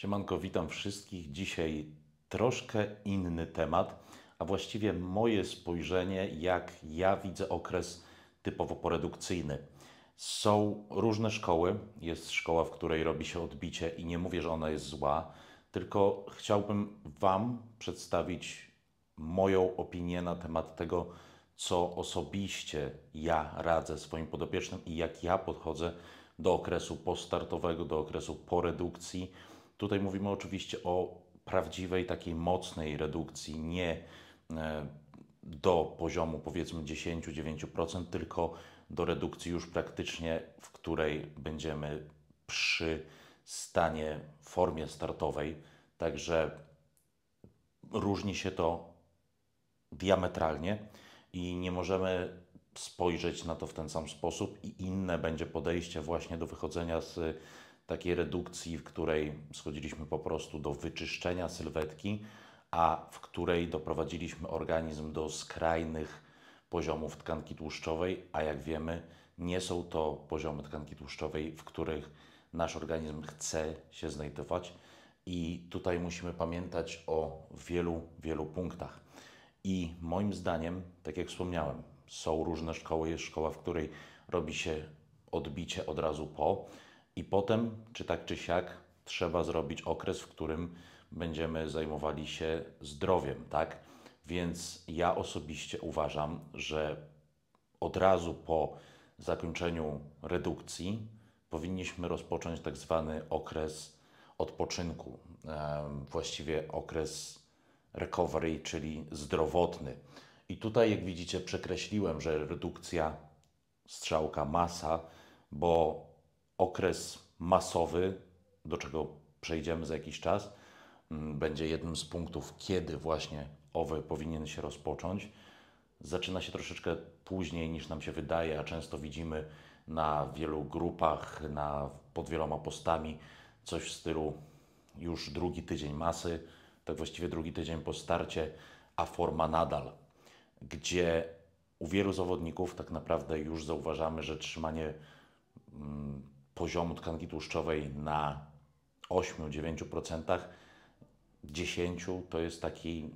Siemanko, witam wszystkich. Dzisiaj troszkę inny temat, a właściwie moje spojrzenie, jak ja widzę okres typowo poredukcyjny. Są różne szkoły. Jest szkoła, w której robi się odbicie i nie mówię, że ona jest zła, tylko chciałbym Wam przedstawić moją opinię na temat tego, co osobiście ja radzę swoim podopiecznym i jak ja podchodzę do okresu postartowego, do okresu po redukcji Tutaj mówimy oczywiście o prawdziwej, takiej mocnej redukcji, nie e, do poziomu powiedzmy 10-9%, tylko do redukcji już praktycznie, w której będziemy przy stanie, formie startowej. Także różni się to diametralnie i nie możemy spojrzeć na to w ten sam sposób i inne będzie podejście właśnie do wychodzenia z takiej redukcji, w której schodziliśmy po prostu do wyczyszczenia sylwetki, a w której doprowadziliśmy organizm do skrajnych poziomów tkanki tłuszczowej, a jak wiemy, nie są to poziomy tkanki tłuszczowej, w których nasz organizm chce się znajdować. I tutaj musimy pamiętać o wielu, wielu punktach. I moim zdaniem, tak jak wspomniałem, są różne szkoły. Jest szkoła, w której robi się odbicie od razu po. I potem, czy tak czy siak, trzeba zrobić okres, w którym będziemy zajmowali się zdrowiem, tak? Więc ja osobiście uważam, że od razu po zakończeniu redukcji powinniśmy rozpocząć tak zwany okres odpoczynku, właściwie okres recovery, czyli zdrowotny. I tutaj, jak widzicie, przekreśliłem, że redukcja strzałka masa, bo okres masowy, do czego przejdziemy za jakiś czas, mm, będzie jednym z punktów, kiedy właśnie owe powinien się rozpocząć. Zaczyna się troszeczkę później niż nam się wydaje, a często widzimy na wielu grupach, na, pod wieloma postami coś w stylu już drugi tydzień masy, tak właściwie drugi tydzień po starcie, a forma nadal, gdzie u wielu zawodników tak naprawdę już zauważamy, że trzymanie mm, poziomu tkanki tłuszczowej na 8-9%, 10% to jest taki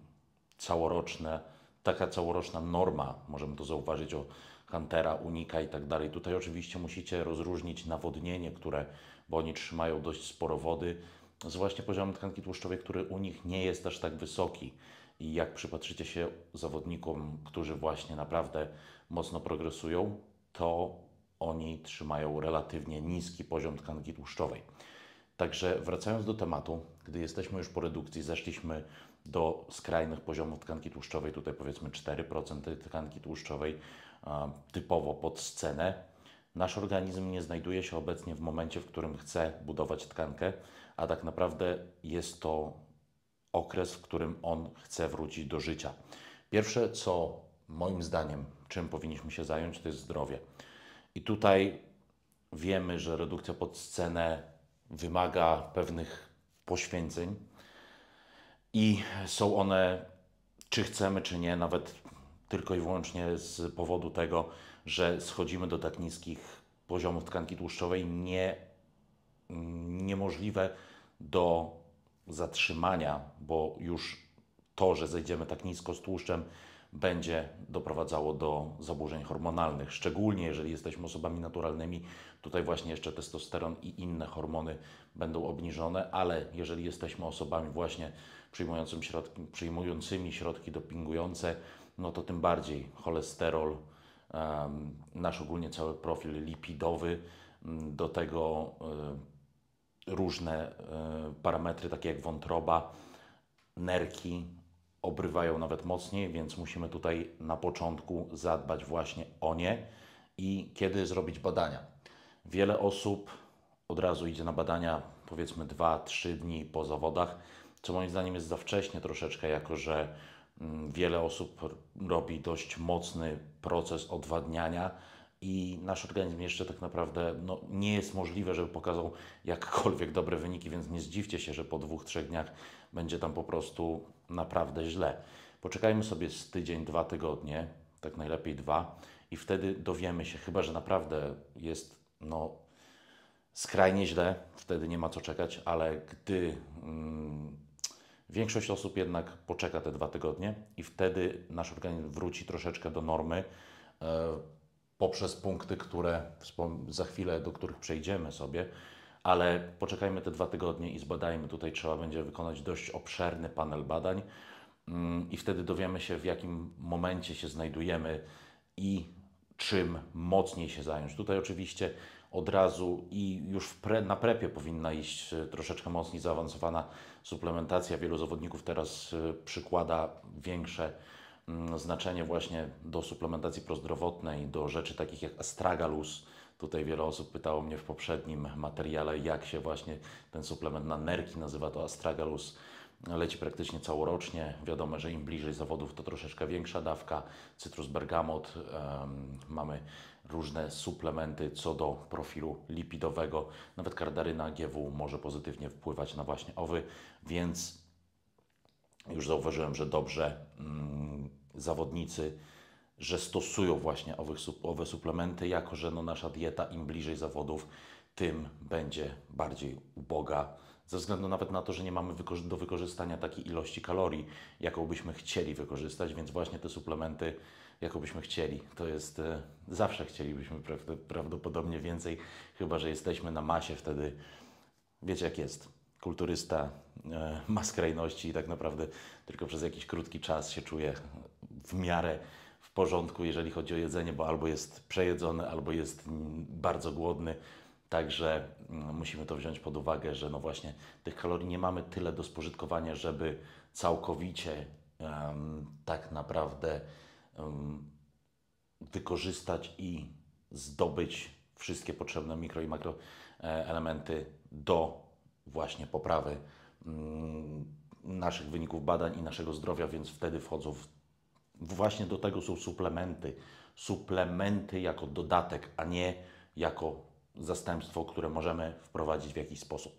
całoroczne, taka całoroczna norma. Możemy to zauważyć o Huntera, Unika i tak dalej. Tutaj oczywiście musicie rozróżnić nawodnienie, które, bo oni trzymają dość sporo wody, z właśnie poziomu tkanki tłuszczowej, który u nich nie jest aż tak wysoki. I jak przypatrzycie się zawodnikom, którzy właśnie naprawdę mocno progresują, to oni trzymają relatywnie niski poziom tkanki tłuszczowej. Także wracając do tematu, gdy jesteśmy już po redukcji, zeszliśmy do skrajnych poziomów tkanki tłuszczowej, tutaj powiedzmy 4% tkanki tłuszczowej typowo pod scenę. Nasz organizm nie znajduje się obecnie w momencie, w którym chce budować tkankę, a tak naprawdę jest to okres, w którym on chce wrócić do życia. Pierwsze, co moim zdaniem, czym powinniśmy się zająć, to jest zdrowie. I tutaj wiemy, że redukcja pod scenę wymaga pewnych poświęceń i są one, czy chcemy, czy nie, nawet tylko i wyłącznie z powodu tego, że schodzimy do tak niskich poziomów tkanki tłuszczowej, nie, niemożliwe do zatrzymania, bo już to, że zejdziemy tak nisko z tłuszczem, będzie doprowadzało do zaburzeń hormonalnych, szczególnie jeżeli jesteśmy osobami naturalnymi. Tutaj właśnie jeszcze testosteron i inne hormony będą obniżone, ale jeżeli jesteśmy osobami właśnie przyjmującymi środki, przyjmującymi środki dopingujące, no to tym bardziej cholesterol, nasz ogólnie cały profil lipidowy, mm, do tego e, różne e, parametry takie jak wątroba, nerki, obrywają nawet mocniej, więc musimy tutaj na początku zadbać właśnie o nie i kiedy zrobić badania. Wiele osób od razu idzie na badania powiedzmy 2-3 dni po zawodach, co moim zdaniem jest za wcześnie troszeczkę, jako że mm, wiele osób robi dość mocny proces odwadniania i nasz organizm jeszcze tak naprawdę no, nie jest możliwe, żeby pokazał jakkolwiek dobre wyniki, więc nie zdziwcie się, że po dwóch, trzech dniach będzie tam po prostu naprawdę źle. Poczekajmy sobie z tydzień, dwa tygodnie, tak najlepiej dwa, i wtedy dowiemy się, chyba że naprawdę jest no, skrajnie źle, wtedy nie ma co czekać, ale gdy mm, większość osób jednak poczeka te dwa tygodnie i wtedy nasz organizm wróci troszeczkę do normy. Yy, poprzez punkty, które za chwilę, do których przejdziemy sobie, ale poczekajmy te dwa tygodnie i zbadajmy. Tutaj trzeba będzie wykonać dość obszerny panel badań mm, i wtedy dowiemy się, w jakim momencie się znajdujemy i czym mocniej się zająć. Tutaj oczywiście od razu i już pre, na prepie powinna iść e, troszeczkę mocniej zaawansowana suplementacja. Wielu zawodników teraz e, przykłada większe Mm, znaczenie właśnie do suplementacji prozdrowotnej, do rzeczy takich jak astragalus. Tutaj wiele osób pytało mnie w poprzednim materiale, jak się właśnie ten suplement na nerki nazywa, to astragalus leci praktycznie całorocznie. Wiadomo, że im bliżej zawodów, to troszeczkę większa dawka. Cytrus bergamot, um, mamy różne suplementy co do profilu lipidowego. Nawet kardaryna GW może pozytywnie wpływać na właśnie owy, więc już zauważyłem, że dobrze mm, zawodnicy, że stosują właśnie owe suplementy, jako że no, nasza dieta im bliżej zawodów, tym będzie bardziej uboga, ze względu nawet na to, że nie mamy do wykorzystania takiej ilości kalorii, jaką byśmy chcieli wykorzystać, więc właśnie te suplementy, jaką byśmy chcieli, to jest e, zawsze chcielibyśmy prawdopodobnie więcej, chyba że jesteśmy na masie wtedy. Wiecie jak jest, kulturysta E, ma skrajności i tak naprawdę tylko przez jakiś krótki czas się czuje w miarę w porządku, jeżeli chodzi o jedzenie, bo albo jest przejedzony, albo jest bardzo głodny. Także mm, musimy to wziąć pod uwagę, że no właśnie tych kalorii nie mamy tyle do spożytkowania, żeby całkowicie um, tak naprawdę um, wykorzystać i zdobyć wszystkie potrzebne mikro i makroelementy do właśnie poprawy Mm, naszych wyników badań i naszego zdrowia, więc wtedy wchodzą w... Właśnie do tego są suplementy. Suplementy jako dodatek, a nie jako zastępstwo, które możemy wprowadzić w jakiś sposób.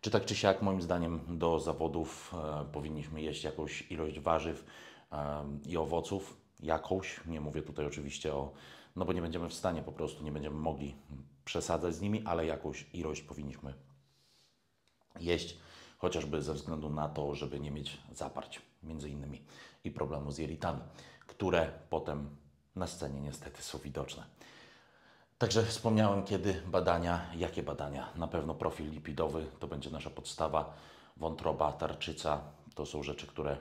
Czy tak czy siak, moim zdaniem, do zawodów e, powinniśmy jeść jakąś ilość warzyw e, i owoców, jakąś. Nie mówię tutaj oczywiście o, no bo nie będziemy w stanie po prostu, nie będziemy mogli przesadzać z nimi, ale jakąś ilość powinniśmy jeść chociażby ze względu na to, żeby nie mieć zaparć, między innymi i problemu z jelitami, które potem na scenie niestety są widoczne. Także wspomniałem kiedy badania, jakie badania? Na pewno profil lipidowy to będzie nasza podstawa, wątroba, tarczyca to są rzeczy, które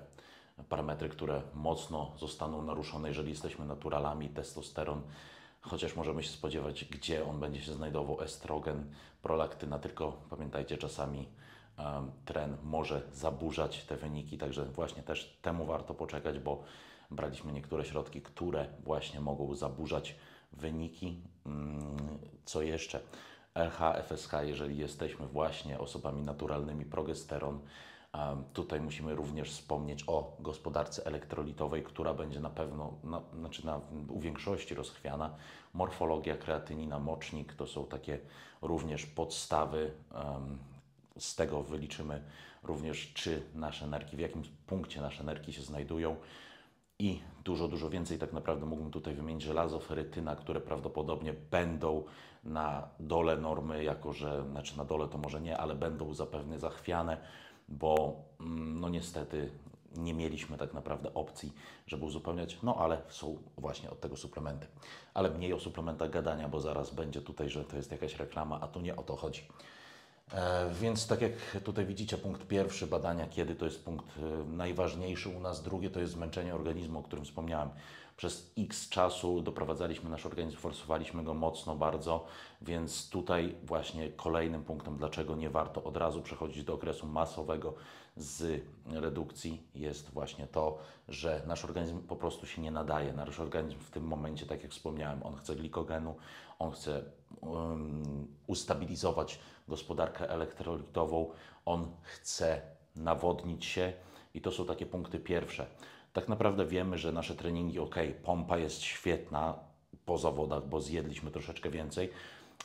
parametry, które mocno zostaną naruszone, jeżeli jesteśmy naturalami, testosteron, chociaż możemy się spodziewać, gdzie on będzie się znajdował, estrogen, prolaktyna, tylko pamiętajcie czasami tren może zaburzać te wyniki, także właśnie też temu warto poczekać, bo braliśmy niektóre środki, które właśnie mogą zaburzać wyniki. Mm, co jeszcze? LH, FSH, jeżeli jesteśmy właśnie osobami naturalnymi, progesteron, Tutaj musimy również wspomnieć o gospodarce elektrolitowej, która będzie na pewno, na, no, znaczy na, u większości rozchwiana. Morfologia, kreatynina, mocznik to są takie również podstawy um, z tego wyliczymy również, czy nasze nerki, w jakim punkcie nasze nerki się znajdują. I dużo, dużo więcej tak naprawdę mógłbym tutaj wymienić żelazo, ferytyna, które prawdopodobnie będą na dole normy, jako że, znaczy na dole to może nie, ale będą zapewne zachwiane, bo mm, no niestety nie mieliśmy tak naprawdę opcji, żeby uzupełniać, no ale są właśnie od tego suplementy. Ale mniej o suplementach gadania, bo zaraz będzie tutaj, że to jest jakaś reklama, a tu nie o to chodzi. E, więc tak jak tutaj widzicie, punkt pierwszy badania kiedy to jest punkt e, najważniejszy u nas, drugie to jest zmęczenie organizmu, o którym wspomniałem. Przez x czasu doprowadzaliśmy nasz organizm, forsowaliśmy go mocno bardzo, więc tutaj właśnie kolejnym punktem, dlaczego nie warto od razu przechodzić do okresu masowego z redukcji jest właśnie to, że nasz organizm po prostu się nie nadaje. Nasz organizm w tym momencie, tak jak wspomniałem, on chce glikogenu, on chce um, ustabilizować gospodarkę elektrolitową, on chce nawodnić się i to są takie punkty pierwsze. Tak naprawdę wiemy, że nasze treningi, ok, pompa jest świetna po zawodach, bo zjedliśmy troszeczkę więcej,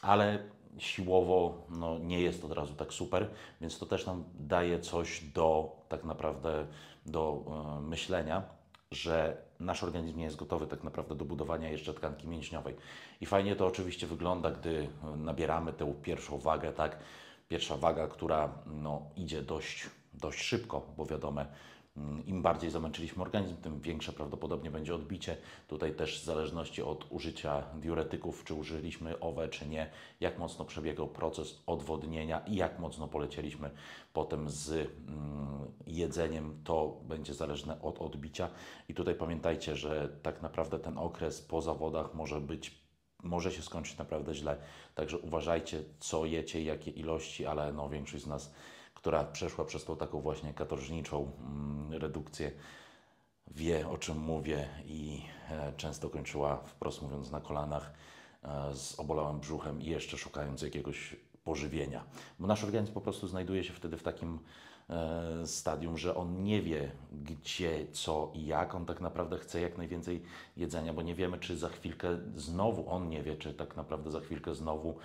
ale siłowo no, nie jest od razu tak super, więc to też nam daje coś do tak naprawdę do e, myślenia, że nasz organizm nie jest gotowy tak naprawdę do budowania jeszcze tkanki mięśniowej. I fajnie to oczywiście wygląda, gdy nabieramy tę pierwszą wagę, tak? Pierwsza waga, która no, idzie dość, dość szybko, bo wiadome, Mm, Im bardziej zamęczyliśmy organizm, tym większe prawdopodobnie będzie odbicie. Tutaj też w zależności od użycia diuretyków, czy użyliśmy owe, czy nie, jak mocno przebiegał proces odwodnienia i jak mocno polecieliśmy potem z mm, jedzeniem, to będzie zależne od odbicia. I tutaj pamiętajcie, że tak naprawdę ten okres po zawodach może być może się skończyć naprawdę źle. Także uważajcie, co jecie, jakie ilości, ale no, większość z nas która przeszła przez tą taką właśnie katorżniczą mm, redukcję, wie o czym mówię i e, często kończyła, wprost mówiąc, na kolanach e, z obolałym brzuchem i jeszcze szukając jakiegoś pożywienia. Bo nasz organizm po prostu znajduje się wtedy w takim E, stadium, że on nie wie gdzie, co i jak. On tak naprawdę chce jak najwięcej jedzenia, bo nie wiemy, czy za chwilkę znowu on nie wie, czy tak naprawdę za chwilkę znowu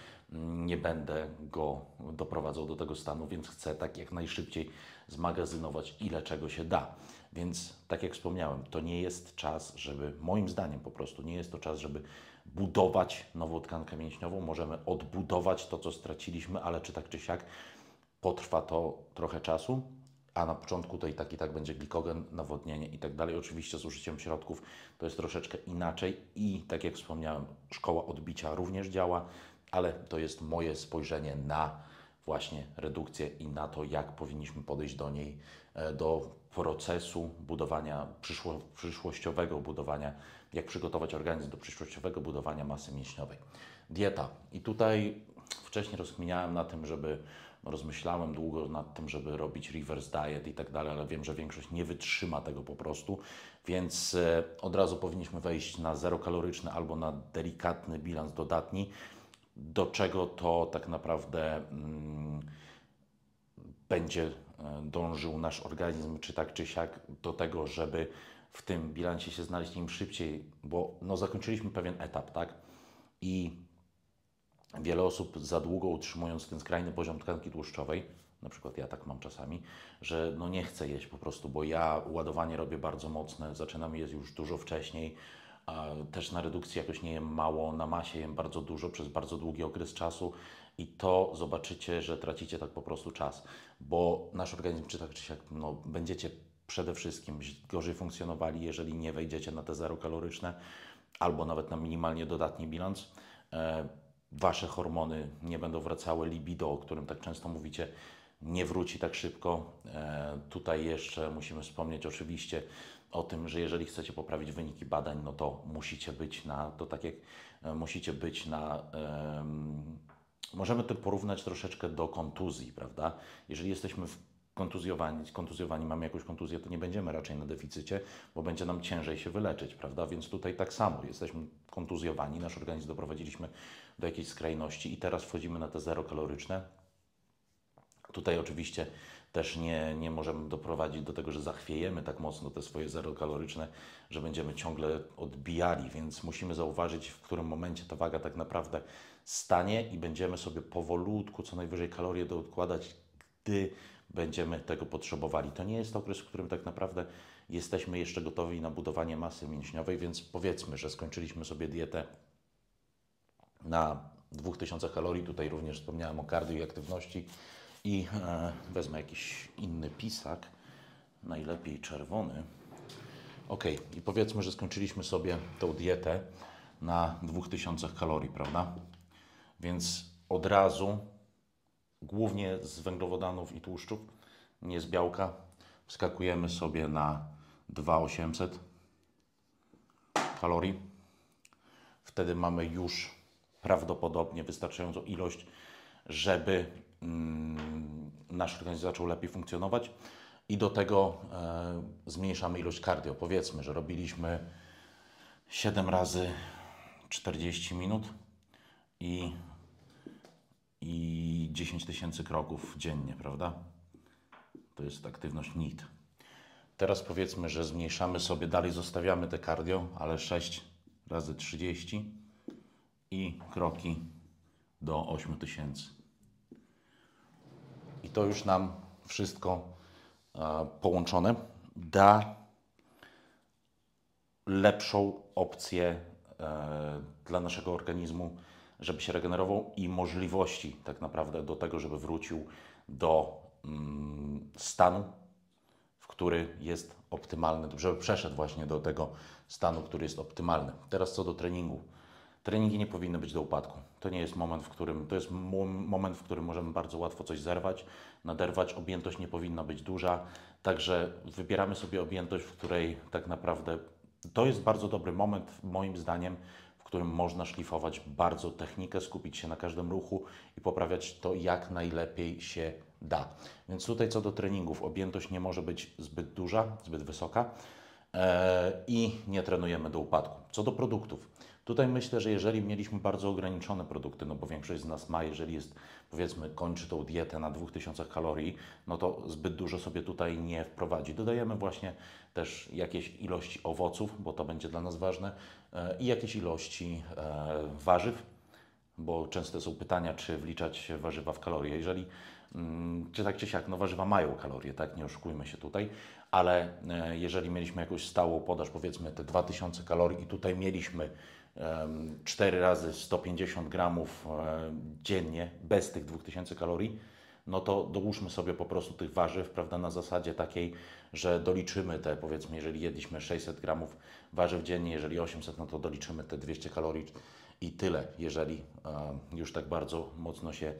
nie będę go doprowadzał do tego stanu, więc chcę tak jak najszybciej zmagazynować ile czego się da. Więc tak jak wspomniałem, to nie jest czas, żeby, moim zdaniem po prostu, nie jest to czas, żeby budować nową tkankę mięśniową. Możemy odbudować to, co straciliśmy, ale czy tak czy siak potrwa to trochę czasu, a na początku to i tak i tak będzie glikogen, nawodnienie i tak dalej. Oczywiście z użyciem środków to jest troszeczkę inaczej i tak jak wspomniałem, szkoła odbicia również działa, ale to jest moje spojrzenie na właśnie redukcję i na to, jak powinniśmy podejść do niej, e, do procesu budowania przyszło, przyszłościowego budowania, jak przygotować organizm do przyszłościowego budowania masy mięśniowej. Dieta. I tutaj wcześniej rozkminiałem na tym, żeby rozmyślałem długo nad tym, żeby robić reverse diet i tak dalej, ale wiem, że większość nie wytrzyma tego po prostu, więc e, od razu powinniśmy wejść na zerokaloryczny albo na delikatny bilans dodatni, do czego to tak naprawdę mm, będzie e, dążył nasz organizm, czy tak, czy siak, do tego, żeby w tym bilansie się znaleźć im szybciej, bo no, zakończyliśmy pewien etap, tak? I Wiele osób za długo utrzymując ten skrajny poziom tkanki tłuszczowej, na przykład ja tak mam czasami, że no nie chcę jeść po prostu, bo ja ładowanie robię bardzo mocne, zaczynam jeść już dużo wcześniej, też na redukcji jakoś nie jem mało, na masie jem bardzo dużo przez bardzo długi okres czasu i to zobaczycie, że tracicie tak po prostu czas, bo nasz organizm czy tak czy siak, no, będziecie przede wszystkim gorzej funkcjonowali, jeżeli nie wejdziecie na te zero kaloryczne albo nawet na minimalnie dodatni bilans e, wasze hormony nie będą wracały, libido, o którym tak często mówicie, nie wróci tak szybko. E, tutaj jeszcze musimy wspomnieć oczywiście o tym, że jeżeli chcecie poprawić wyniki badań, no to musicie być na, to tak jak e, musicie być na. E, możemy to porównać troszeczkę do kontuzji, prawda? Jeżeli jesteśmy w kontuzjowani, kontuzjowani mamy jakąś kontuzję, to nie będziemy raczej na deficycie, bo będzie nam ciężej się wyleczyć, prawda? Więc tutaj tak samo jesteśmy kontuzjowani, nasz organizm doprowadziliśmy do jakiejś skrajności i teraz wchodzimy na te zerokaloryczne. Tutaj oczywiście też nie, nie możemy doprowadzić do tego, że zachwiejemy tak mocno te swoje zerokaloryczne, że będziemy ciągle odbijali, więc musimy zauważyć, w którym momencie ta waga tak naprawdę stanie i będziemy sobie powolutku, co najwyżej kalorie dokładać, gdy będziemy tego potrzebowali. To nie jest okres, w którym tak naprawdę jesteśmy jeszcze gotowi na budowanie masy mięśniowej, więc powiedzmy, że skończyliśmy sobie dietę na 2000 kalorii, tutaj również wspomniałem o kardio i aktywności i e, wezmę jakiś inny pisak, najlepiej czerwony. Ok, i powiedzmy, że skończyliśmy sobie tą dietę na 2000 kalorii, prawda? Więc od razu głównie z węglowodanów i tłuszczów, nie z białka. Wskakujemy sobie na 2800 kalorii. Wtedy mamy już prawdopodobnie wystarczającą ilość, żeby mm, nasz organizm zaczął lepiej funkcjonować. I do tego e, zmniejszamy ilość kardio. Powiedzmy, że robiliśmy 7 razy 40 minut i i 10 tysięcy kroków dziennie, prawda? To jest aktywność NIT. Teraz powiedzmy, że zmniejszamy sobie, dalej zostawiamy te cardio, ale 6 razy 30 i kroki do 8 tysięcy. I to już nam wszystko e, połączone da lepszą opcję e, dla naszego organizmu żeby się regenerował i możliwości tak naprawdę do tego, żeby wrócił do mm, stanu, w który jest optymalny, żeby przeszedł właśnie do tego stanu, który jest optymalny. Teraz co do treningu. Treningi nie powinny być do upadku. To nie jest moment, w którym to jest moment, w którym możemy bardzo łatwo coś zerwać, naderwać. Objętość nie powinna być duża, także wybieramy sobie objętość, w której tak naprawdę to jest bardzo dobry moment, moim zdaniem, którym można szlifować bardzo technikę, skupić się na każdym ruchu i poprawiać to jak najlepiej się da. Więc tutaj co do treningów, objętość nie może być zbyt duża, zbyt wysoka e, i nie trenujemy do upadku. Co do produktów, tutaj myślę, że jeżeli mieliśmy bardzo ograniczone produkty, no bo większość z nas ma, jeżeli jest, powiedzmy, kończy tą dietę na 2000 kalorii, no to zbyt dużo sobie tutaj nie wprowadzi. Dodajemy właśnie też jakieś ilości owoców, bo to będzie dla nas ważne, E, i jakieś ilości e, warzyw, bo często są pytania, czy wliczać warzywa w kalorie. Jeżeli, mm, czy tak czy siak, no warzywa mają kalorie, tak, nie oszukujmy się tutaj, ale e, jeżeli mieliśmy jakąś stałą podaż, powiedzmy te 2000 kalorii i tutaj mieliśmy 4 razy 150 gramów dziennie bez tych 2000 kalorii, no to dołóżmy sobie po prostu tych warzyw, prawda, na zasadzie takiej, że doliczymy te, powiedzmy, jeżeli jedliśmy 600 gramów warzyw dziennie, jeżeli 800, no to doliczymy te 200 kalorii i tyle, jeżeli e, już tak bardzo mocno się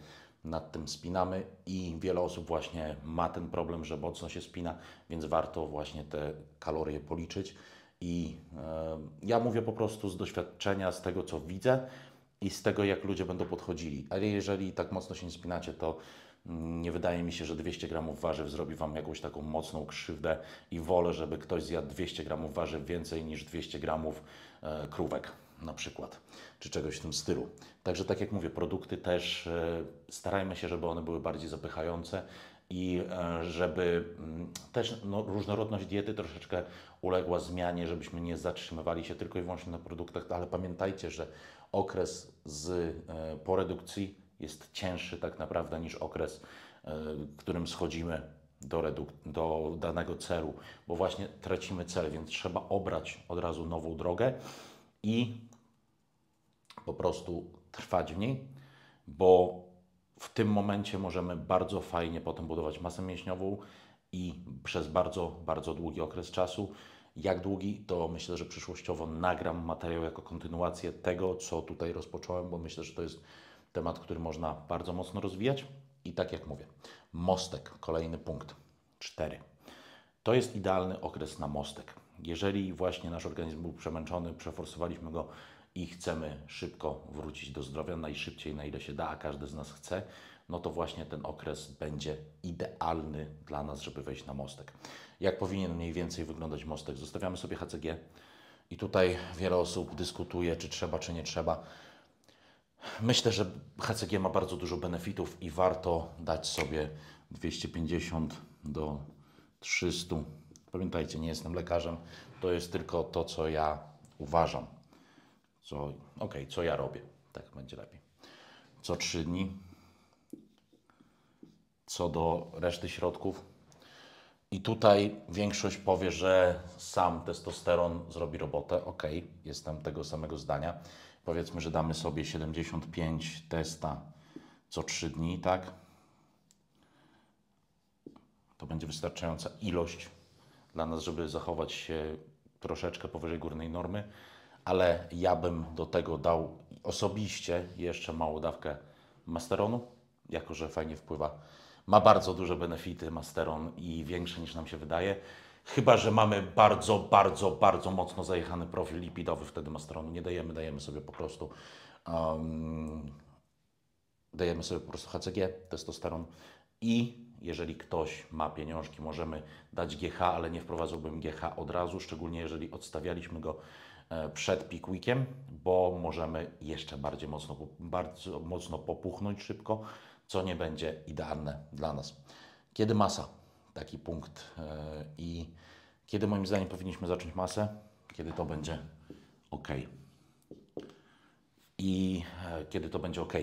nad tym spinamy i wiele osób właśnie ma ten problem, że mocno się spina, więc warto właśnie te kalorie policzyć. I e, ja mówię po prostu z doświadczenia, z tego co widzę i z tego jak ludzie będą podchodzili. Ale jeżeli tak mocno się nie spinacie, to nie wydaje mi się, że 200 gramów warzyw zrobi Wam jakąś taką mocną krzywdę i wolę, żeby ktoś zjadł 200 gramów warzyw więcej niż 200 gramów e, krówek na przykład, czy czegoś w tym stylu. Także tak jak mówię, produkty też e, starajmy się, żeby one były bardziej zapychające i e, żeby m, mm, też no, różnorodność diety troszeczkę uległa zmianie, żebyśmy nie zatrzymywali się tylko i wyłącznie na produktach, ale pamiętajcie, że okres z, e, po redukcji jest cięższy tak naprawdę niż okres, e, którym schodzimy do, reduk- do danego celu, bo właśnie tracimy cel, więc trzeba obrać od razu nową drogę i po prostu trwać w niej, bo w tym momencie możemy bardzo fajnie potem budować masę mięśniową i przez bardzo, bardzo długi okres czasu. Jak długi, to myślę, że przyszłościowo nagram materiał jako kontynuację tego, co tutaj rozpocząłem, bo myślę, że to jest temat, który można bardzo mocno rozwijać. I tak jak mówię, mostek, kolejny punkt, cztery To jest idealny okres na mostek. Jeżeli właśnie nasz organizm był przemęczony, przeforsowaliśmy go i chcemy szybko wrócić do zdrowia, najszybciej na ile się da, a każdy z nas chce, no to właśnie ten okres będzie idealny dla nas, żeby wejść na mostek. Jak powinien mniej więcej wyglądać mostek? Zostawiamy sobie HCG i tutaj wiele osób dyskutuje, czy trzeba, czy nie trzeba. Myślę, że HCG ma bardzo dużo benefitów i warto dać sobie 250 do 300. Pamiętajcie, nie jestem lekarzem, to jest tylko to, co ja uważam. Co, ok, co ja robię, tak będzie lepiej. Co 3 dni. Co do reszty środków. I tutaj większość powie, że sam testosteron zrobi robotę. Ok, jestem tego samego zdania Powiedzmy, że damy sobie 75 testa co 3 dni, tak? To będzie wystarczająca ilość dla nas, żeby zachować się troszeczkę powyżej górnej normy, ale ja bym do tego dał osobiście jeszcze małą dawkę masteronu, jako że fajnie wpływa. Ma bardzo duże benefity masteron i większe niż nam się wydaje. Chyba, że mamy bardzo, bardzo, bardzo mocno zajechany profil lipidowy, wtedy mastronu nie dajemy, dajemy sobie po prostu um, dajemy sobie po prostu HCG, testosteron i jeżeli ktoś ma pieniążki, możemy dać GH, ale nie wprowadzałbym GH od razu, szczególnie jeżeli odstawialiśmy go e, przed pikwikiem, bo możemy jeszcze bardziej mocno, bardzo mocno popuchnąć szybko, co nie będzie idealne dla nas. Kiedy masa? taki punkt. E, I kiedy moim zdaniem powinniśmy zacząć masę? Kiedy to będzie ok. I e, kiedy to będzie ok.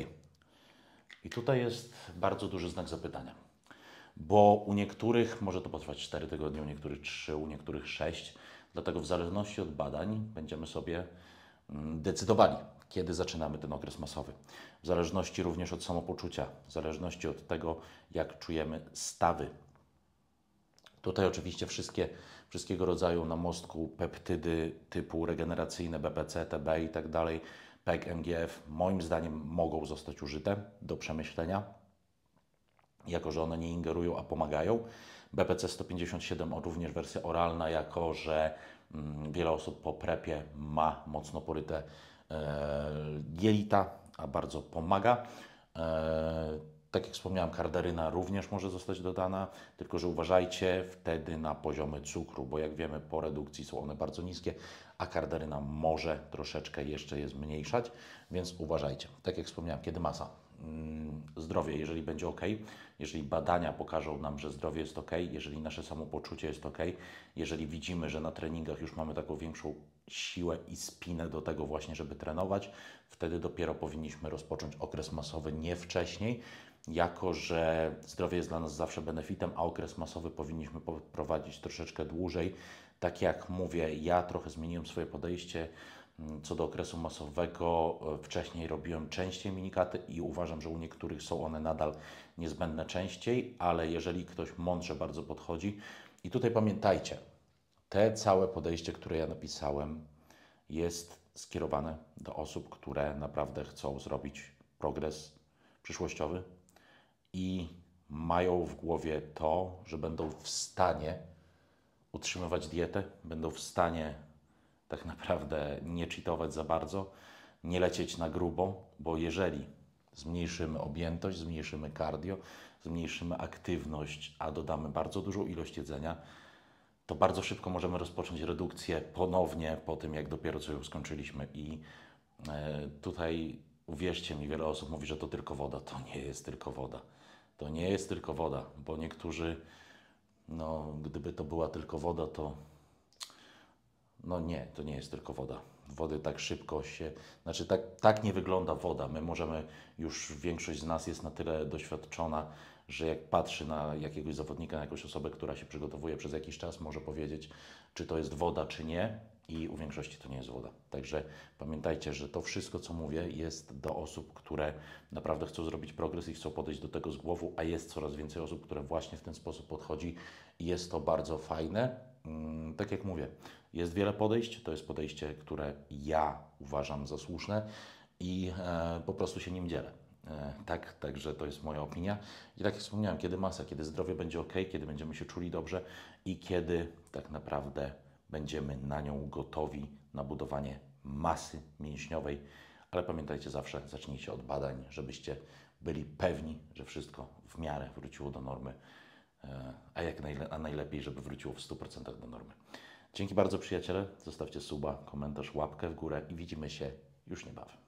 I tutaj jest bardzo duży znak zapytania. Bo u niektórych może to potrwać 4 tygodnie, u niektórych 3, u niektórych 6. Dlatego w zależności od badań będziemy sobie mm, decydowali, kiedy zaczynamy ten okres masowy. W zależności również od samopoczucia, w zależności od tego, jak czujemy stawy Tutaj oczywiście wszystkie, wszystkiego rodzaju na mostku peptydy typu regeneracyjne, bpc TB i tak dalej, PEG, MGF, moim zdaniem mogą zostać użyte do przemyślenia, jako że one nie ingerują, a pomagają. BPC 157 również wersja oralna, jako że mm, wiele osób po prepie ma mocno poryte e, jelita, a bardzo pomaga. E, tak jak wspomniałem, kardaryna również może zostać dodana, tylko że uważajcie wtedy na poziomy cukru, bo jak wiemy po redukcji są one bardzo niskie, a kardaryna może troszeczkę jeszcze je zmniejszać, więc uważajcie. Tak jak wspomniałem, kiedy masa, mm, zdrowie, jeżeli będzie ok, jeżeli badania pokażą nam, że zdrowie jest ok, jeżeli nasze samopoczucie jest ok, jeżeli widzimy, że na treningach już mamy taką większą siłę i spinę do tego właśnie, żeby trenować, wtedy dopiero powinniśmy rozpocząć okres masowy nie wcześniej, jako że zdrowie jest dla nas zawsze benefitem, a okres masowy powinniśmy prowadzić troszeczkę dłużej. Tak jak mówię, ja trochę zmieniłem swoje podejście mm, co do okresu masowego. E, wcześniej robiłem częściej minikaty i uważam, że u niektórych są one nadal niezbędne częściej, ale jeżeli ktoś mądrze bardzo podchodzi, i tutaj pamiętajcie, te całe podejście, które ja napisałem, jest skierowane do osób, które naprawdę chcą zrobić progres przyszłościowy, i mają w głowie to, że będą w stanie utrzymywać dietę, będą w stanie tak naprawdę nie cheatować za bardzo, nie lecieć na grubo, bo jeżeli zmniejszymy objętość, zmniejszymy kardio, zmniejszymy aktywność, a dodamy bardzo dużą ilość jedzenia, to bardzo szybko możemy rozpocząć redukcję ponownie po tym, jak dopiero co ją skończyliśmy. I e, tutaj uwierzcie mi, wiele osób mówi, że to tylko woda. To nie jest tylko woda to nie jest tylko woda, bo niektórzy, no, gdyby to była tylko woda, to no nie, to nie jest tylko woda. Wody tak szybko się, znaczy tak, tak nie wygląda woda. My możemy, już większość z nas jest na tyle doświadczona, że jak patrzy na jakiegoś zawodnika, na jakąś osobę, która się przygotowuje przez jakiś czas, może powiedzieć, czy to jest woda, czy nie i u większości to nie jest woda. Także pamiętajcie, że to wszystko, co mówię, jest do osób, które naprawdę chcą zrobić progres i chcą podejść do tego z głową, a jest coraz więcej osób, które właśnie w ten sposób podchodzi i jest to bardzo fajne. Mm, tak jak mówię, jest wiele podejść, to jest podejście, które ja uważam za słuszne i e, po prostu się nim dzielę. E, tak, także to jest moja opinia. I tak jak wspomniałem, kiedy masa, kiedy zdrowie będzie ok, kiedy będziemy się czuli dobrze i kiedy tak naprawdę będziemy na nią gotowi na budowanie masy mięśniowej. Ale pamiętajcie zawsze, zacznijcie od badań, żebyście byli pewni, że wszystko w miarę wróciło do normy, e, a, jak najle a najlepiej, żeby wróciło w 100% do normy. Dzięki bardzo przyjaciele, zostawcie suba, komentarz, łapkę w górę i widzimy się już niebawem.